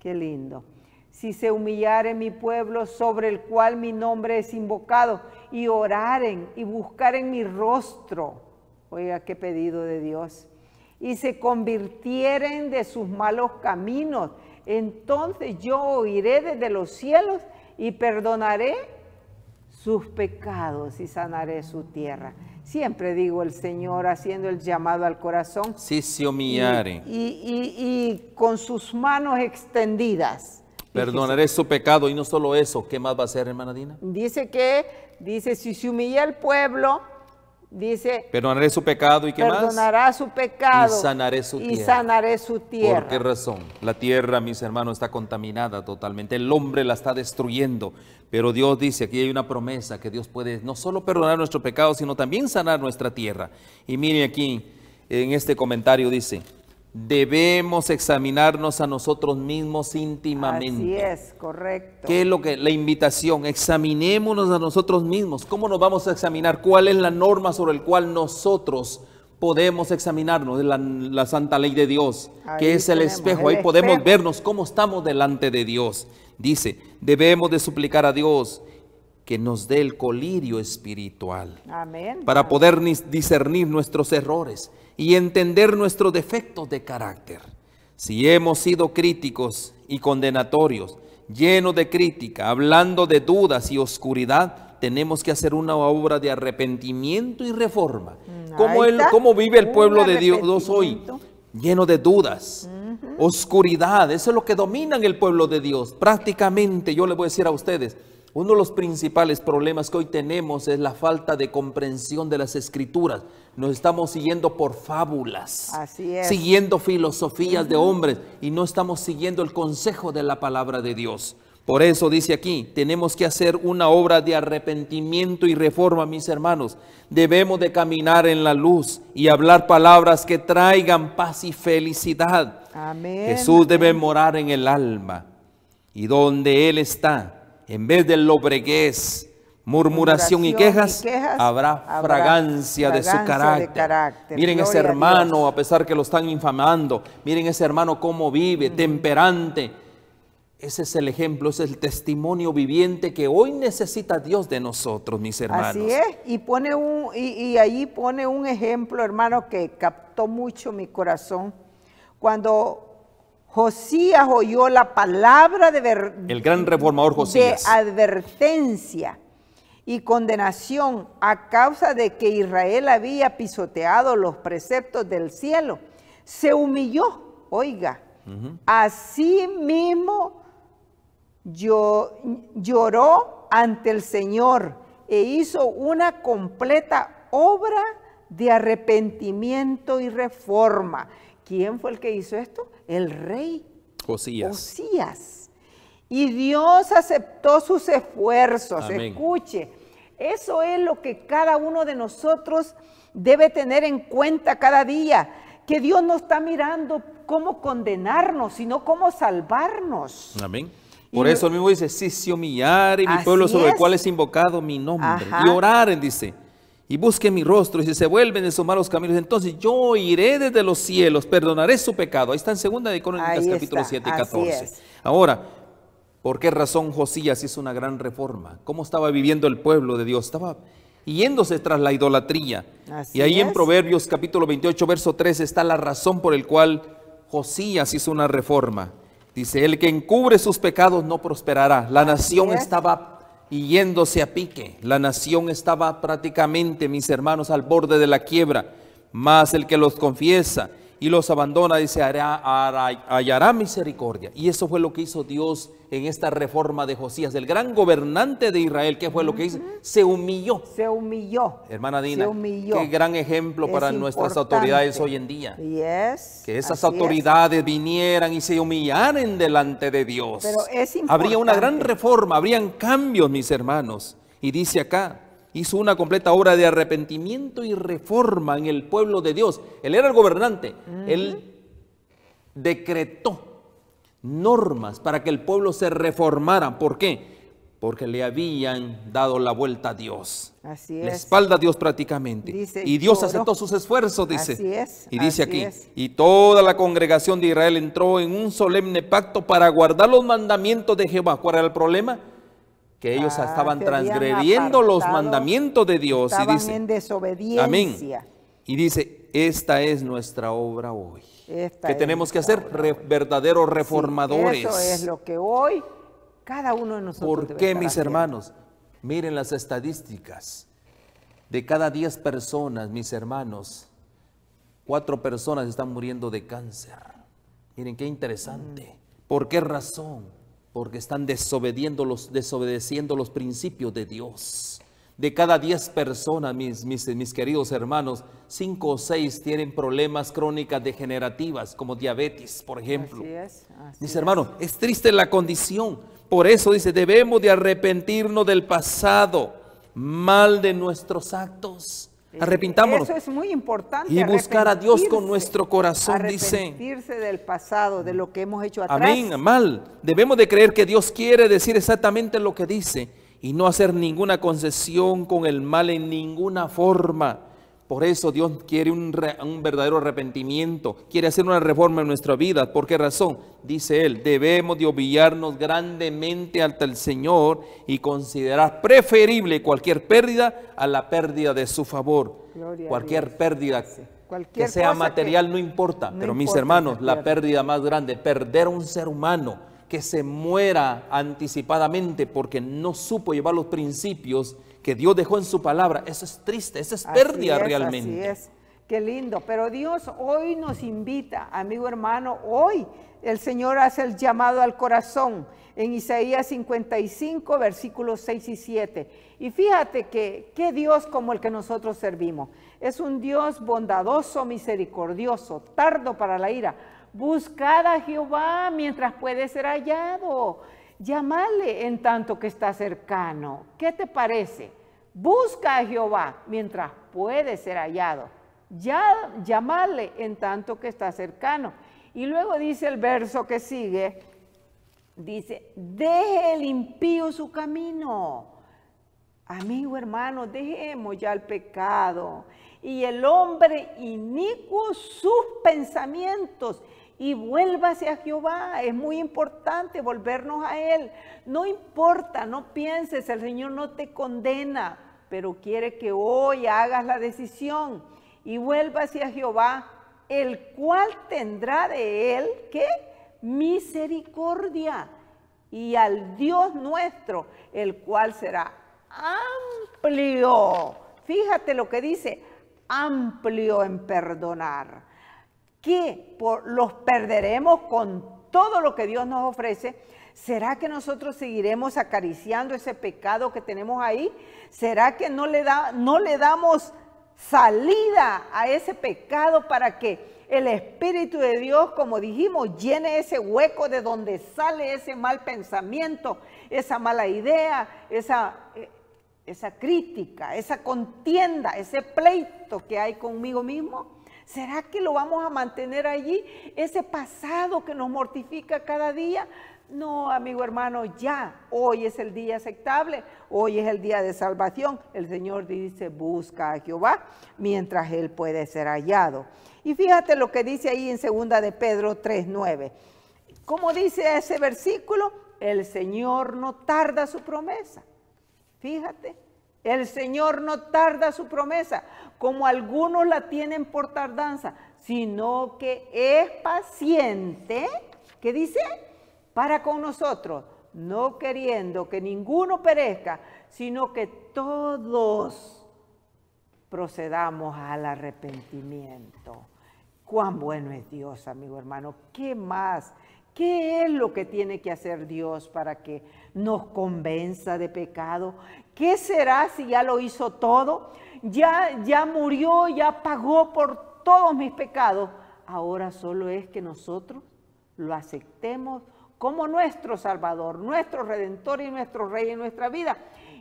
qué lindo, si se humillare mi pueblo sobre el cual mi nombre es invocado, y oraren y buscaren mi rostro. Oiga, qué pedido de Dios. Y se convirtieren de sus malos caminos. Entonces yo oiré desde los cielos y perdonaré sus pecados y sanaré su tierra. Siempre digo el Señor haciendo el llamado al corazón. Si se Y, con sus manos extendidas. Perdonaré su pecado y no solo eso, ¿qué más va a hacer, hermana Dina? Dice que Dice, si se humilla el pueblo, dice... Perdonaré su pecado y qué más. Perdonará su pecado. Y sanaré su tierra. Y sanaré su tierra. ¿Por qué razón? La tierra, mis hermanos, está contaminada totalmente. El hombre la está destruyendo. Pero Dios dice, aquí hay una promesa que Dios puede no solo perdonar nuestro pecado, sino también sanar nuestra tierra. Y miren aquí, en este comentario dice, debemos examinarnos a nosotros mismos íntimamente. Así es, correcto. ¿Qué es lo que la invitación? Examinémonos a nosotros mismos. ¿Cómo nos vamos a examinar? ¿Cuál es la norma sobre la cual nosotros podemos examinarnos? La, la santa ley de Dios, que es el espejo. Ahí podemos vernos cómo estamos delante de Dios. Dice, debemos de suplicar a Dios que nos dé el colirio espiritual. Amén. Para poder discernir nuestros errores y entender nuestros defectos de carácter. Si hemos sido críticos y condenatorios, llenos de crítica, hablando de dudas y oscuridad, tenemos que hacer una obra de arrepentimiento y reforma. Mm, ¿Cómo, vive el pueblo de Dios hoy? lleno de dudas, oscuridad. Eso es lo que domina en el pueblo de Dios. Prácticamente, yo le voy a decir a ustedes, uno de los principales problemas que hoy tenemos es la falta de comprensión de las escrituras. Nos estamos siguiendo por fábulas, siguiendo filosofías de hombres y no estamos siguiendo el consejo de la palabra de Dios. Por eso dice aquí, tenemos que hacer una obra de arrepentimiento y reforma, mis hermanos. Debemos de caminar en la luz y hablar palabras que traigan paz y felicidad. Jesús debe morar en el alma y donde Él está, en vez de lobreguez, murmuración, y, quejas, habrá, fragancia, de su carácter. Miren ese hermano, a, pesar que lo están infamando, miren ese hermano cómo vive, mm. temperante. Ese es el ejemplo, ese es el testimonio viviente que hoy necesita Dios de nosotros, mis hermanos. Así es, y, pone un, y, y allí pone un ejemplo, hermano, que captó mucho mi corazón. Cuando Josías oyó la palabra de el gran reformador Josías. advertencia y condenación a causa de que Israel había pisoteado los preceptos del cielo. Se humilló, oiga, así mismo yo, lloró ante el Señor e hizo una completa obra de arrepentimiento y reforma. ¿Quién fue el que hizo esto? el rey Josías. Y Dios aceptó sus esfuerzos. Escuche, eso es lo que cada uno de nosotros debe tener en cuenta cada día, que Dios no está mirando cómo condenarnos, sino cómo salvarnos. Amén. Por eso el mismo dice, si se humillare mi pueblo sobre el cual es invocado mi nombre, y oraren, dice, y busquen mi rostro, y si se vuelven en sus malos caminos, entonces yo iré desde los cielos, perdonaré su pecado. Ahí está en 2 de capítulo 7 y 14. Ahora, ¿por qué razón Josías hizo una gran reforma? ¿Cómo estaba viviendo el pueblo de Dios? Estaba yéndose tras la idolatría. y ahí en Proverbios capítulo 28, verso 3 está la razón por el cual Josías hizo una reforma. Dice, el que encubre sus pecados no prosperará. La nación estaba y yéndose a pique. La nación estaba prácticamente, mis hermanos, al borde de la quiebra, más el que los confiesa y los abandona, y se hará, hallará misericordia. Y eso fue lo que hizo Dios en esta reforma de Josías, del gran gobernante de Israel. ¿Qué fue lo que hizo? Se humilló. Se humilló. Hermana Dina, se qué gran ejemplo para nuestras autoridades hoy en día. Yes, que esas autoridades vinieran y se humillaran delante de Dios. Habría una gran reforma, habrían cambios, mis hermanos. Y dice acá, hizo una completa obra de arrepentimiento y reforma en el pueblo de Dios. Él era el gobernante. Él decretó normas para que el pueblo se reformara. ¿Por qué? Porque le habían dado la vuelta a Dios. Así es. La espalda a Dios prácticamente. y Dios aceptó sus esfuerzos, dice. Así es. Y dice aquí, y toda la congregación de Israel entró en un solemne pacto para guardar los mandamientos de Jehová. ¿Cuál era el problema? que ellos ah, estaban transgrediendo los mandamientos de Dios. y dice, en desobediencia. Amén. Y dice, esta es nuestra obra hoy. que tenemos que hacer? verdaderos reformadores. eso es lo que hoy cada uno de nosotros. ¿Por qué, mis hermanos? Miren las estadísticas. De cada 10 personas, mis hermanos, cuatro personas están muriendo de cáncer. Miren qué interesante. Mm. ¿Por qué razón? porque están los, desobedeciendo los principios de Dios. De cada 10 personas, mis, mis, queridos hermanos, cinco o seis tienen problemas crónicas degenerativas, como diabetes, por ejemplo. Dice, hermano, mis hermanos, es triste la condición. Por eso dice, debemos de arrepentirnos del pasado, mal de nuestros actos. Arrepintámonos. es muy importante. Y buscar a Dios con nuestro corazón, arrepentirse dice. del pasado, de lo que hemos hecho atrás. Amén, mal. Debemos de creer que Dios quiere decir exactamente lo que dice y no hacer ninguna concesión con el mal en ninguna forma. Por eso Dios quiere un, verdadero arrepentimiento, quiere hacer una reforma en nuestra vida. ¿Por qué razón? Dice él, debemos de grandemente ante el Señor y considerar preferible cualquier pérdida a la pérdida de su favor. cualquier pérdida que sea material no importa, pero mis hermanos, la pérdida más grande, perder a un ser humano que se muera anticipadamente porque no supo llevar los principios que Dios dejó en su palabra. Eso es triste, eso es pérdida realmente. Así es. Qué lindo, pero Dios hoy nos invita, amigo hermano, hoy el Señor hace el llamado al corazón en Isaías 55, versículos 6 y 7. Y fíjate que, qué Dios como el que nosotros servimos. Es un Dios bondadoso, misericordioso, tardo para la ira. Buscad a Jehová mientras puede ser hallado. llámale en tanto que está cercano. ¿Qué te parece? Busca a Jehová mientras puede ser hallado. Ya, llamarle en tanto que está cercano. Y luego dice el verso que sigue, dice, deje el impío su camino. Amigo hermano, dejemos ya el pecado. Y el hombre inicuo sus pensamientos y vuélvase a Jehová. Es muy importante volvernos a Él. No importa, no pienses, el Señor no te condena pero quiere que hoy hagas la decisión y vuelvas hacia Jehová, el cual tendrá de él que misericordia y al Dios nuestro, el cual será amplio. Fíjate lo que dice, amplio en perdonar, que los perderemos con todo lo que Dios nos ofrece, ¿Será que nosotros seguiremos acariciando ese pecado que tenemos ahí? ¿Será que no le, da, no le damos salida a ese pecado para que el Espíritu de Dios, como dijimos, llene ese hueco de donde sale ese mal pensamiento, esa mala idea, esa, eh, esa crítica, esa contienda, ese pleito que hay conmigo mismo? ¿Será que lo vamos a mantener allí? Ese pasado que nos mortifica cada día. No, amigo hermano, ya, hoy es el día aceptable, hoy es el día de salvación. El Señor dice, busca a Jehová mientras Él puede ser hallado. Y fíjate lo que dice ahí en segunda de Pedro 3.9. ¿Cómo dice ese versículo? El Señor no tarda su promesa. Fíjate, el Señor no tarda su promesa, como algunos la tienen por tardanza, sino que es paciente. ¿Qué dice? para con nosotros, no queriendo que ninguno perezca, sino que todos procedamos al arrepentimiento. Cuán bueno es Dios, amigo hermano. ¿Qué más? ¿Qué es lo que tiene que hacer Dios para que nos convenza de pecado? ¿Qué será si ya lo hizo todo? Ya, ya murió, ya pagó por todos mis pecados. Ahora solo es que nosotros lo aceptemos, como nuestro Salvador, nuestro Redentor y nuestro Rey en nuestra vida.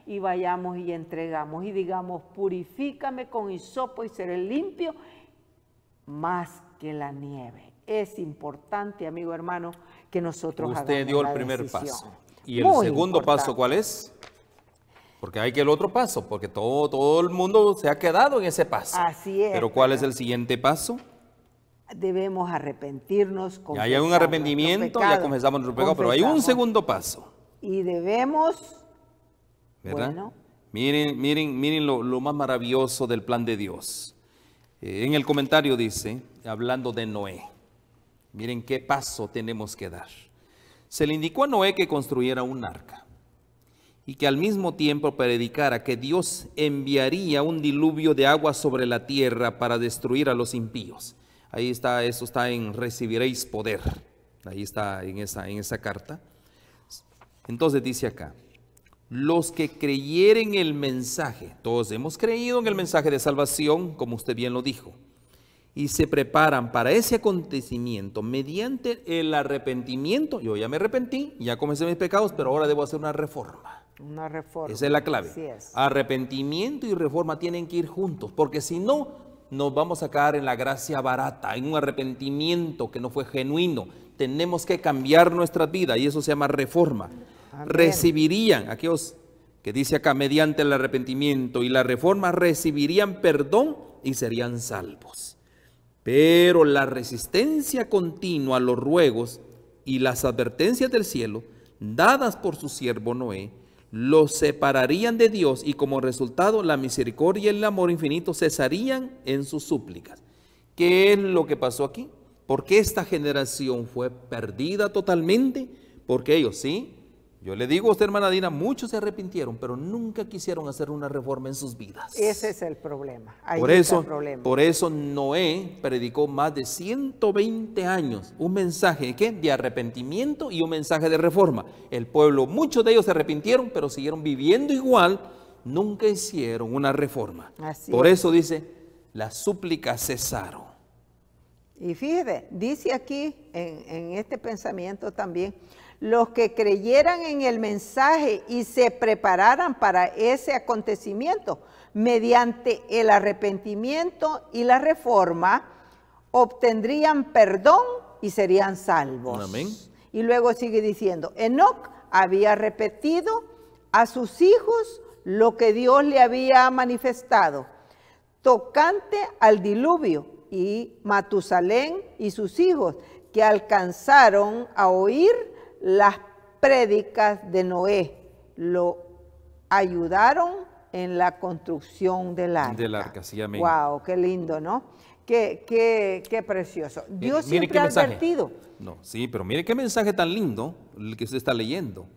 Y vayamos y entregamos y digamos, purifícame con hisopo y seré limpio más que la nieve. Es importante, amigo hermano, que nosotros... Usted dio el primer paso. ¿Y el segundo paso cuál es? Porque hay que el otro paso, porque todo, todo el mundo se ha quedado en ese paso. Así es. Pero ¿cuál es el siguiente paso? debemos arrepentirnos. hay un arrepentimiento, ya comenzamos nuestro pecado, pero hay un segundo paso. Y debemos, ¿verdad? miren, miren, miren lo, más maravilloso del plan de Dios. Eh, en el comentario dice, hablando de Noé, miren qué paso tenemos que dar. Se le indicó a Noé que construyera un arca y que al mismo tiempo predicara que Dios enviaría un diluvio de agua sobre la tierra para destruir a los impíos. Ahí está, eso está en recibiréis poder. Ahí está en esa, en esa carta. Entonces dice acá, los que creyeren el mensaje, todos hemos creído en el mensaje de salvación, como usted bien lo dijo, y se preparan para ese acontecimiento mediante el arrepentimiento. Yo ya me arrepentí, ya comencé mis pecados, pero ahora debo hacer una reforma. Una reforma. Esa es la clave. Arrepentimiento y reforma tienen que ir juntos, porque si no, nos vamos a caer en la gracia barata, en un arrepentimiento que no fue genuino. Tenemos que cambiar nuestras vidas y eso se llama reforma. Recibirían, aquellos que dice acá, mediante el arrepentimiento y la reforma, recibirían perdón y serían salvos. Pero la resistencia continua a los ruegos y las advertencias del cielo, dadas por su siervo Noé, los separarían de Dios y como resultado la misericordia y el amor infinito cesarían en sus súplicas. ¿Qué es lo que pasó aquí? ¿Por qué esta generación fue perdida totalmente, porque ellos sí yo le digo a usted, hermana Dina, muchos se arrepintieron, pero nunca quisieron hacer una reforma en sus vidas. Ese es el problema. por, eso, por eso Noé predicó más de 120 años un mensaje ¿qué? de arrepentimiento y un mensaje de reforma. El pueblo, muchos de ellos se arrepintieron, pero siguieron viviendo igual, nunca hicieron una reforma. por eso dice, las súplicas cesaron. Y fíjese, dice aquí en este pensamiento también, los que creyeran en el mensaje y se prepararan para ese acontecimiento mediante el arrepentimiento y la reforma, obtendrían perdón y serían salvos. Y luego sigue diciendo, Enoc había repetido a sus hijos lo que Dios le había manifestado, tocante al diluvio y Matusalén y sus hijos, que alcanzaron a oír las prédicas de Noé lo ayudaron en la construcción del arca. Del Wow, qué lindo, ¿no? Qué, qué, qué precioso. Eh, Dios siempre ha advertido. No, sí, pero mire qué mensaje tan lindo el que se está leyendo.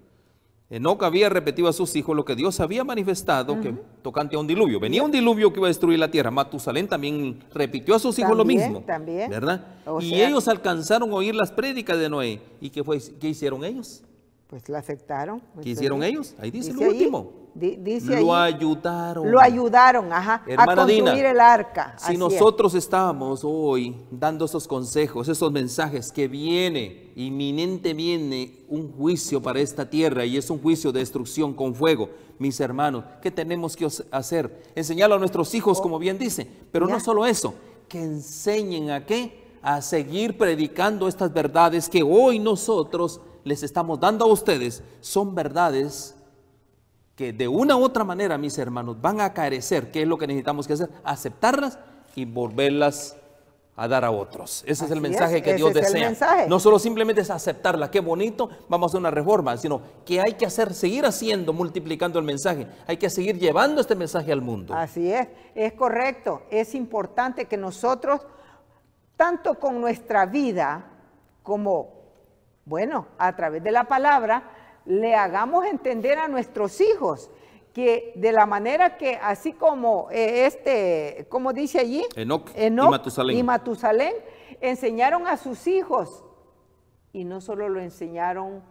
Enoc había repetido a sus hijos lo que Dios había manifestado que tocante a un diluvio. Venía un diluvio que iba a destruir la tierra. Matusalén también repitió a sus hijos lo mismo. También. ¿Verdad? y ellos alcanzaron a oír las prédicas de Noé. ¿Y qué, fue, qué hicieron ellos? Pues la aceptaron. Pues, ¿Qué hicieron ellos? Ahí dice, dice lo último dice lo ayudaron. Lo ayudaron, ajá, a construir el arca. Si nosotros estamos hoy dando esos consejos, esos mensajes que viene, inminente viene un juicio para esta tierra y es un juicio de destrucción con fuego, mis hermanos, ¿qué tenemos que hacer? Enseñar a nuestros hijos, oh, como bien dice, pero no solo eso, que enseñen a qué? A seguir predicando estas verdades que hoy nosotros les estamos dando a ustedes. Son verdades que de una u otra manera, mis hermanos, van a carecer, ¿qué es lo que necesitamos que hacer? Aceptarlas y volverlas a dar a otros. Ese es el mensaje que Dios desea. No solo simplemente es aceptarla, qué bonito, vamos a hacer una reforma, sino que hay que hacer, seguir haciendo, multiplicando el mensaje. Hay que seguir llevando este mensaje al mundo. Así es, es correcto. Es importante que nosotros, tanto con nuestra vida como, bueno, a través de la palabra, le hagamos entender a nuestros hijos que de la manera que, así como eh, este, como dice allí? Enoch, y, Matusalén. enseñaron a sus hijos y no solo lo enseñaron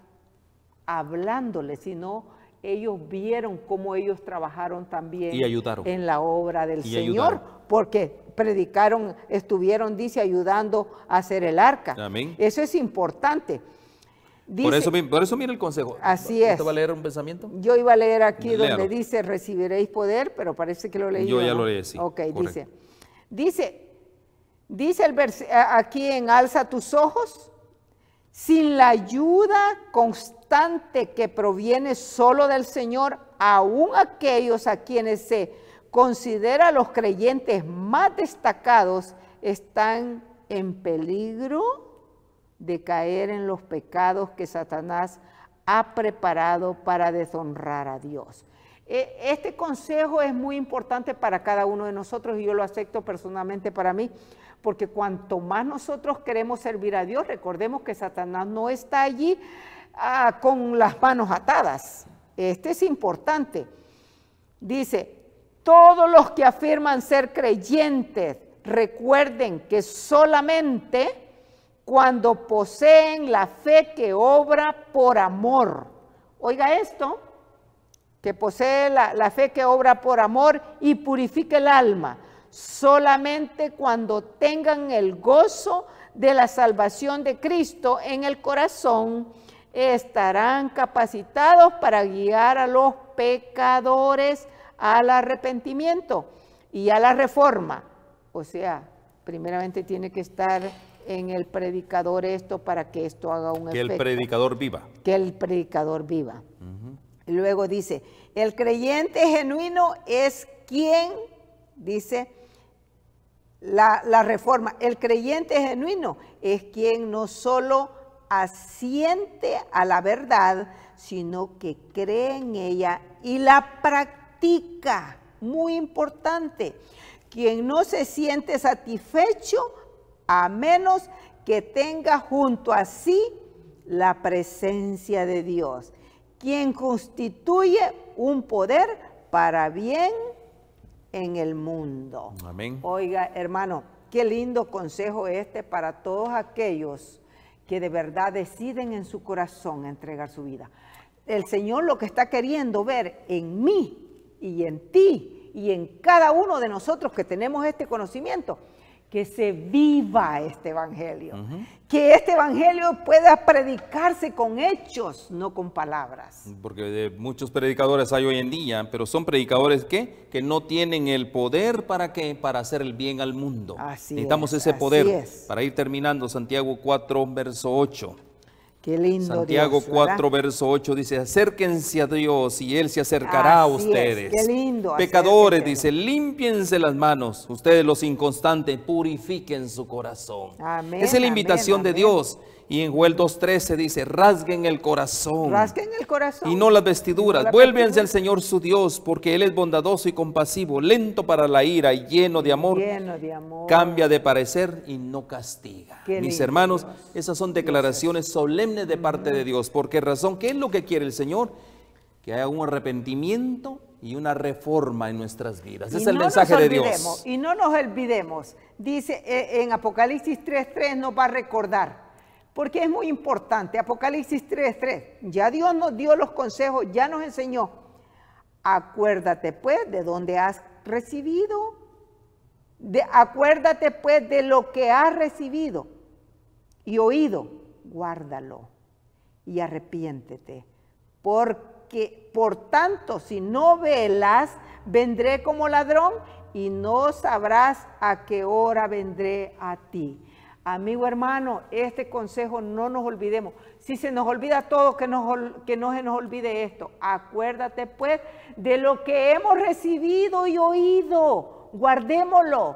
hablándole, sino ellos vieron cómo ellos trabajaron también y ayudaron. en la obra del Señor, porque predicaron, estuvieron, dice, ayudando a hacer el arca. Eso es importante por, eso, mira el consejo. Así es. va a leer un pensamiento? Yo iba a leer aquí donde dice recibiréis poder, pero parece que lo leí. Yo ya lo leí, sí. Ok, dice. Dice, el aquí en alza tus ojos, sin la ayuda constante que proviene solo del Señor, aún aquellos a quienes se considera los creyentes más destacados están en peligro de caer en los pecados que Satanás ha preparado para deshonrar a Dios. E, este consejo es muy importante para cada uno de nosotros y yo lo acepto personalmente para mí, porque cuanto más nosotros queremos servir a Dios, recordemos que Satanás no está allí ah, con las manos atadas. Este es importante. Dice, todos los que afirman ser creyentes, recuerden que solamente cuando poseen la fe que obra por amor. Oiga esto, que posee la, fe que obra por amor y purifica el alma, solamente cuando tengan el gozo de la salvación de Cristo en el corazón, estarán capacitados para guiar a los pecadores al arrepentimiento y a la reforma. O sea, primeramente tiene que estar en el predicador esto para que esto haga un efecto. Que el predicador viva. Que el predicador viva. luego dice, el creyente genuino es quien, dice la, la reforma, el creyente genuino es quien no solo asiente a la verdad, sino que cree en ella y la practica. Muy importante. Quien no se siente satisfecho a menos que tenga junto a sí la presencia de Dios, quien constituye un poder para bien en el mundo. Amén. Oiga, hermano, qué lindo consejo este para todos aquellos que de verdad deciden en su corazón entregar su vida. El Señor lo que está queriendo ver en mí y en ti y en cada uno de nosotros que tenemos este conocimiento que se viva este Evangelio, que este Evangelio pueda predicarse con hechos, no con palabras. Porque eh, muchos predicadores hay hoy en día, pero son predicadores que, que no tienen el poder para qué, para hacer el bien al mundo. Necesitamos ese poder para ir terminando Santiago 4, verso 8. Santiago 4, verso 8 dice, acérquense a Dios y Él se acercará a ustedes. Pecadores, dice, límpiense las manos, ustedes los inconstantes, purifiquen su corazón. Esa es la invitación de Dios. Y en Joel 2.13 dice, rasguen el corazón. Rasguen el corazón. Y no las vestiduras. No Vuélvense al Señor su Dios, porque Él es bondadoso y compasivo, lento para la ira y lleno de amor. Lleno de amor. Cambia de parecer y no castiga. Mis hermanos, esas son declaraciones solemnes de parte de Dios. ¿Por qué razón? ¿Qué es lo que quiere el Señor? Que haya un arrepentimiento y una reforma en nuestras vidas. es el mensaje de Dios. Y no nos olvidemos. Dice eh, en Apocalipsis 3.3 no va a recordar porque es muy importante. Apocalipsis 3:3, ya Dios nos dio los consejos, ya nos enseñó. Acuérdate pues de dónde has recibido, de, acuérdate pues de lo que has recibido y oído, guárdalo y arrepiéntete, porque por tanto si no velas, vendré como ladrón y no sabrás a qué hora vendré a ti. Amigo hermano, este consejo no nos olvidemos. Si se nos olvida todo, que, que no se nos olvide esto. Acuérdate pues de lo que hemos recibido y oído. Guardémoslo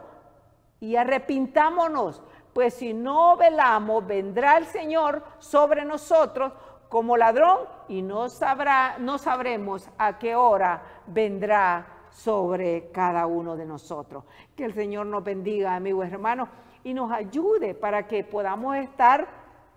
y arrepintámonos. Pues si no velamos, vendrá el Señor sobre nosotros como ladrón y no, sabrá, no sabremos a qué hora vendrá sobre cada uno de nosotros. Que el Señor nos bendiga, amigo hermano y nos ayude para que podamos estar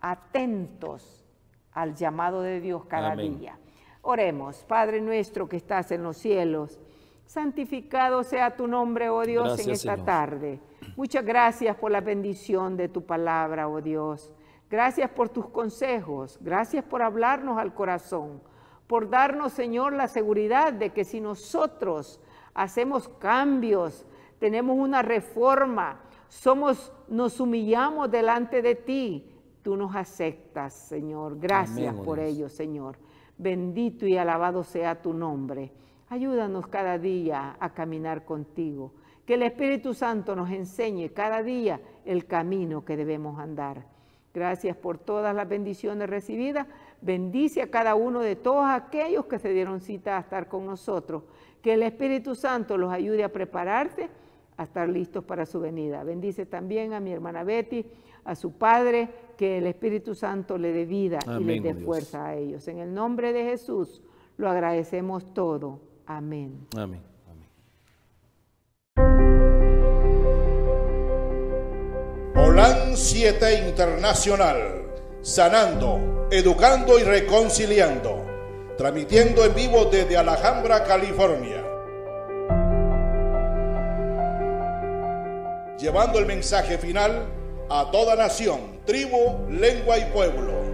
atentos al llamado de Dios cada día. Oremos, Padre nuestro que estás en los cielos, santificado sea tu nombre, oh Dios, en esta tarde. Muchas gracias por la bendición de tu palabra, oh Dios. Gracias por tus consejos, gracias por hablarnos al corazón, por darnos, Señor, la seguridad de que si nosotros hacemos cambios, tenemos una reforma, somos, nos humillamos delante de ti. Tú nos aceptas, Señor. Gracias por ello, Señor. Bendito y alabado sea tu nombre. Ayúdanos cada día a caminar contigo. Que el Espíritu Santo nos enseñe cada día el camino que debemos andar. Gracias por todas las bendiciones recibidas. Bendice a cada uno de todos aquellos que se dieron cita a estar con nosotros. Que el Espíritu Santo los ayude a prepararse a estar listos para su venida. Bendice también a mi hermana Betty, a su padre, que el Espíritu Santo le dé vida y le dé oh fuerza a ellos. En el nombre de Jesús lo agradecemos todo. Amén. Amén. Amén. 7 Internacional, sanando, educando y reconciliando, transmitiendo en vivo desde Alhambra, California llevando el mensaje final a toda nación, tribu, lengua y pueblo.